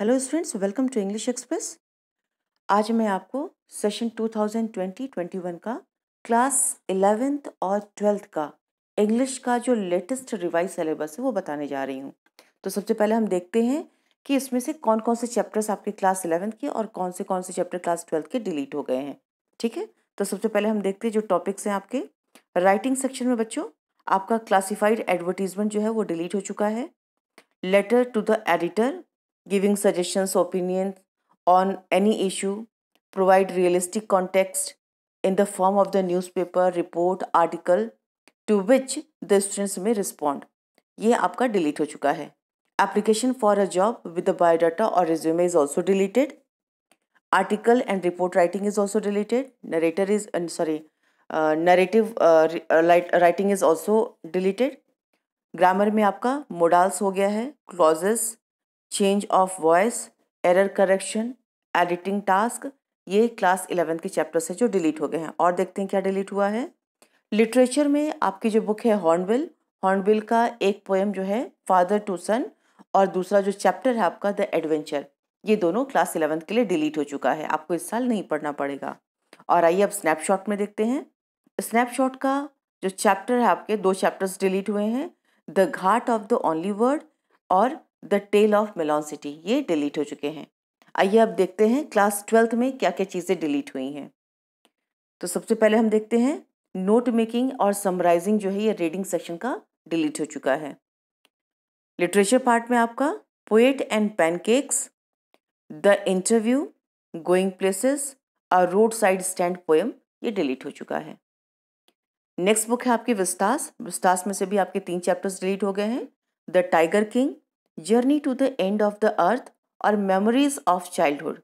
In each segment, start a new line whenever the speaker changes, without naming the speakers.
Hello students welcome to English Express आज मैं आपको सेशन 2020-21 का क्लास इलेवेंथ और ट्वेल्थ का इंग्लिश का जो लेटेस्ट रिवाइज सिलेबस है वो बताने जा रही हूँ तो सबसे पहले हम देखते हैं कि इसमें से कौन कौन से चैप्टर्स आपके क्लास इलेवेंथ के और कौन से कौन से चैप्टर क्लास ट्वेल्थ के डिलीट हो गए हैं ठीक है तो सबसे पहले हम देखते हैं जो टॉपिक्स हैं आपके राइटिंग सेक्शन में बच्चों आपका क्लासिफाइड एडवर्टीजमेंट जो है वो डिलीट हो चुका है letter to the editor giving suggestions, opinions on any issue, provide realistic context in the form of the newspaper, report, article to which the students may respond. ye aapka delete ho ये आपका delete हो चुका है application for a or resume is also deleted article and report writing is also deleted narrator is uh, sorry uh, narrative uh, uh, writing is also deleted grammar में आपका modals हो गया है clauses change of voice error correction editing task ये class eleventh के chapter से जो delete हो गए हैं और देखते हैं क्या डिलीट हुआ है लिटरेचर में आपकी जो बुक है हॉर्नबिल हॉर्नबिल का एक पोएम जो है फादर टू सन और दूसरा जो चैप्टर है आपका द एडवेंचर ये दोनों क्लास इलेवेंथ के लिए डिलीट हो चुका है आपको इस साल नहीं पढ़ना पड़ेगा और आइए अब स्नैपशॉट में देखते हैं स्नैपशॉट का जो चैप्टर है आपके दो चैप्टर्स डिलीट हुए हैं the Ghat of the only word और the tale of melon city ये डिलीट हो चुके हैं आइए अब देखते हैं क्लास ट्वेल्थ में क्या क्या चीज़ें डिलीट हुई हैं तो सबसे पहले हम देखते हैं नोट मेकिंग और समराइजिंग जो है ये रीडिंग सेक्शन का डिलीट हो चुका है लिटरेचर पार्ट में आपका poet and pancakes the interview going places और रोड साइड स्टैंड पोएम ये डिलीट हो चुका है नेक्स्ट बुक है आपकी विस्तास विस्तास में से भी आपके तीन चैप्टर्स डिलीट हो गए हैं the tiger king journey to the end of the earth और मेमोरीज ऑफ चाइल्डहुड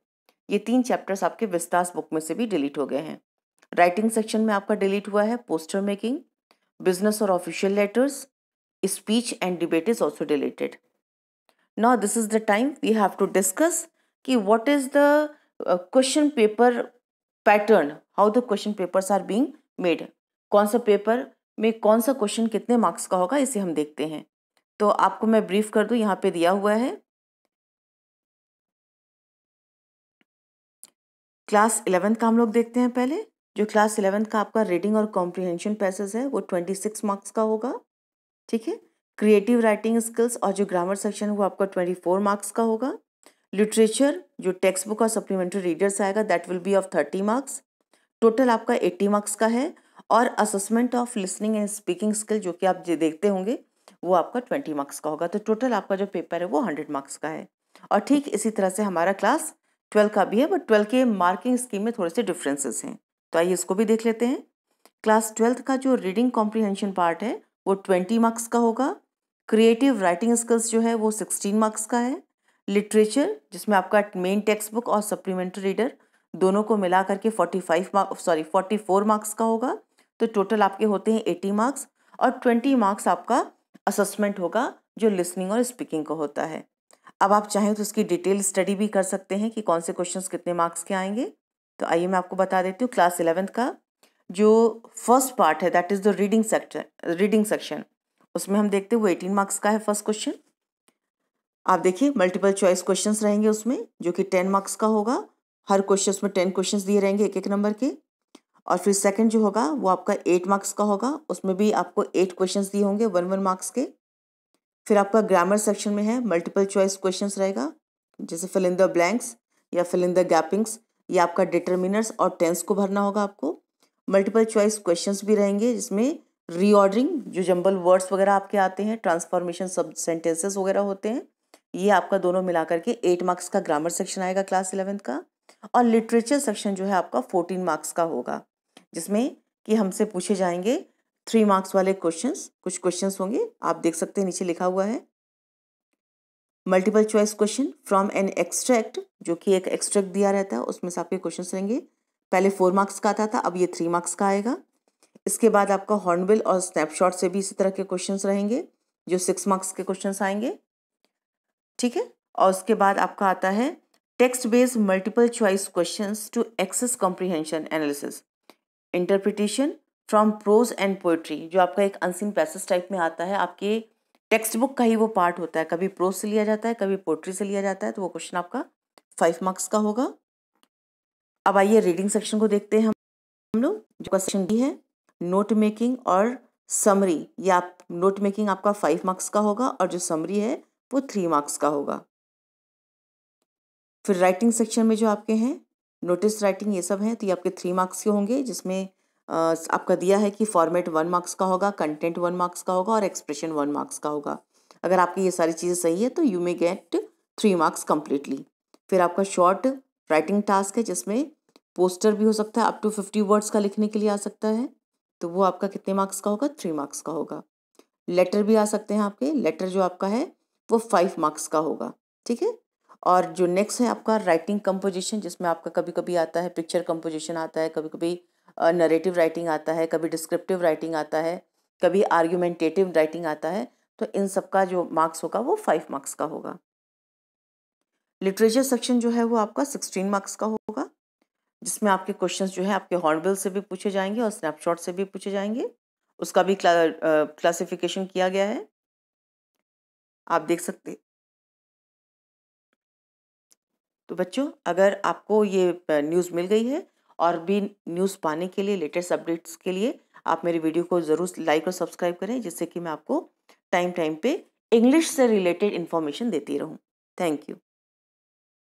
ये तीन चैप्टर्स आपके विस्तास बुक में से भी डिलीट हो गए हैं राइटिंग सेक्शन में आपका डिलीट हुआ है पोस्टर मेकिंग बिजनेस और official letters speech and debate is also deleted now this is the time we have to discuss कि what is the question paper pattern how the question papers are being made कौन सा paper में कौन सा question कितने marks का होगा इसे हम देखते हैं तो आपको मैं ब्रीफ कर दूं यहाँ पे दिया हुआ है क्लास इलेवेंथ का हम लोग देखते हैं पहले जो क्लास इलेवेंथ का आपका रीडिंग और कॉम्प्रिहेंशन पैसेज है वो ट्वेंटी सिक्स मार्क्स का होगा ठीक है क्रिएटिव राइटिंग स्किल्स और जो ग्रामर सेक्शन है वो आपका ट्वेंटी फोर मार्क्स का होगा लिटरेचर जो टेक्स्ट बुक और सप्लीमेंट्री रीडर्स आएगा that will be of thirty marks total आपका एट्टी मार्क्स का है और assessment of listening and speaking skill जो कि आप देखते होंगे वो आपका ट्वेंटी मार्क्स का होगा तो टोटल आपका जो पेपर है वो हंड्रेड मार्क्स का है और ठीक इसी तरह से हमारा क्लास ट्वेल्व का भी है बट ट्वेल्व के मार्किंग स्कीम में थोड़े से डिफ्रेंसेस हैं तो आइए इसको भी देख लेते हैं क्लास ट्वेल्थ का जो रीडिंग कॉम्प्रीहेंशन पार्ट है वो ट्वेंटी मार्क्स का होगा क्रिएटिव राइटिंग स्किल्स जो है वो सिक्सटीन मार्क्स का है लिटरेचर जिसमें आपका मेन टेक्स्ट बुक और सप्लीमेंट्री रीडर दोनों को मिला करके forty five mark sorry forty four marks का होगा तो टोटल आपके होते हैं एटी मार्क्स और ट्वेंटी मार्क्स आपका असेसमेंट होगा जो लिसनिंग और स्पीकिंग को होता है अब आप चाहें तो उसकी डिटेल स्टडी भी कर सकते हैं कि कौन से क्वेश्चन कितने मार्क्स के आएंगे तो आइए मैं आपको बता देती हूँ क्लास इलेवेंथ का जो फर्स्ट पार्ट है that is the reading sector reading section उसमें हम देखते हैं वो एटीन मार्क्स का है फर्स्ट क्वेश्चन आप देखिए मल्टीपल चॉइस क्वेश्चंस रहेंगे उसमें जो कि टेन मार्क्स का होगा हर क्वेश्चन में टेन क्वेश्चंस दिए रहेंगे एक एक नंबर के और फिर सेकंड जो होगा वो आपका एट मार्क्स का होगा उसमें भी आपको एट क्वेश्चंस दिए होंगे वन वन मार्क्स के फिर आपका ग्रामर सेक्शन में है मल्टीपल चॉइस क्वेश्चन रहेगा जैसे फिल इन द ब्लैंक्स या फिल इन द गैपिंग्स या आपका डिटर्मिनर्स और टेंस को भरना होगा आपको मल्टीपल चॉइस क्वेश्चन भी रहेंगे जिसमें रीऑर्डरिंग जो जम्बल वर्ड्स वगैरह आपके आते हैं ट्रांसफॉर्मेशन सब सेंटेंसेस वगैरह होते हैं ये आपका दोनों मिला करके एट मार्क्स का ग्रामर सेक्शन आएगा क्लास इलेवेंथ का और लिटरेचर सेक्शन जो है आपका फोर्टीन मार्क्स का होगा जिसमें कि हमसे पूछे जाएंगे थ्री मार्क्स वाले क्वेश्चंस कुछ क्वेश्चंस होंगे आप देख सकते हैं नीचे लिखा हुआ है multiple choice question from an extract जो कि एक एक्सट्रैक्ट दिया रहता है उसमें से आपके क्वेश्चन रहेंगे पहले फोर मार्क्स का आता था अब ये थ्री मार्क्स का आएगा इसके बाद आपका हॉर्नबिल और स्नैपशॉट से भी इसी तरह के क्वेश्चन रहेंगे जो सिक्स मार्क्स के क्वेश्चन आएंगे ठीक है और उसके बाद आपका आता है text based multiple choice question to access comprehension analysis interpretation from prose and poetry जो आपका एक अनसिन पैसेज टाइप में आता है आपके टेक्स्ट बुक का ही वो पार्ट होता है कभी प्रोज से लिया जाता है कभी पोइट्री से लिया जाता है तो वो क्वेश्चन आपका फाइव मार्क्स का होगा अब आइए रीडिंग सेक्शन को देखते हैं हम हम लोग जो क्वेश्चन डी है नोट मेकिंग और समरी ये आप नोट मेकिंग आपका फाइव मार्क्स का होगा और जो समरी है वो थ्री मार्क्स का होगा फिर राइटिंग सेक्शन में जो आपके हैं नोटिस राइटिंग ये सब है तो ये आपके थ्री मार्क्स के होंगे जिसमें आपका दिया है कि फॉर्मेट वन मार्क्स का होगा कंटेंट वन मार्क्स का होगा और एक्सप्रेशन वन मार्क्स का होगा अगर आपकी ये सारी चीज़ें सही है तो you may get three marks completely फिर आपका शॉर्ट राइटिंग टास्क है जिसमें पोस्टर भी हो सकता है अप टू फिफ्टी वर्ड्स का लिखने के लिए आ सकता है तो वो आपका कितने मार्क्स का होगा थ्री मार्क्स का होगा लेटर भी आ सकते हैं आपके लेटर जो आपका है वो फाइव मार्क्स का होगा ठीक है और जो नेक्स्ट है आपका राइटिंग कंपोजिशन जिसमें आपका कभी कभी आता है पिक्चर कंपोजिशन आता है कभी कभी नरेटिव राइटिंग आता है कभी डिस्क्रिप्टिव राइटिंग आता है कभी आर्ग्यूमेंटेटिव राइटिंग आता है तो इन सब का जो मार्क्स होगा वो फाइव मार्क्स का होगा लिटरेचर सेक्शन जो है वो आपका सिक्सटीन मार्क्स का होगा जिसमें आपके क्वेश्चंस जो है आपके हॉर्नबिल से भी पूछे जाएंगे और स्नैपशॉट से भी पूछे जाएंगे उसका भी क्लासिफिकेशन किया गया है आप देख सकते तो बच्चों अगर आपको ये न्यूज़ मिल गई है और भी न्यूज़ पाने के लिए लेटेस्ट अपडेट्स के लिए आप मेरी वीडियो को ज़रूर लाइक और सब्सक्राइब करें जिससे कि मैं आपको टाइम टाइम पे इंग्लिश से रिलेटेड इन्फॉर्मेशन देती रहूँ थैंक यू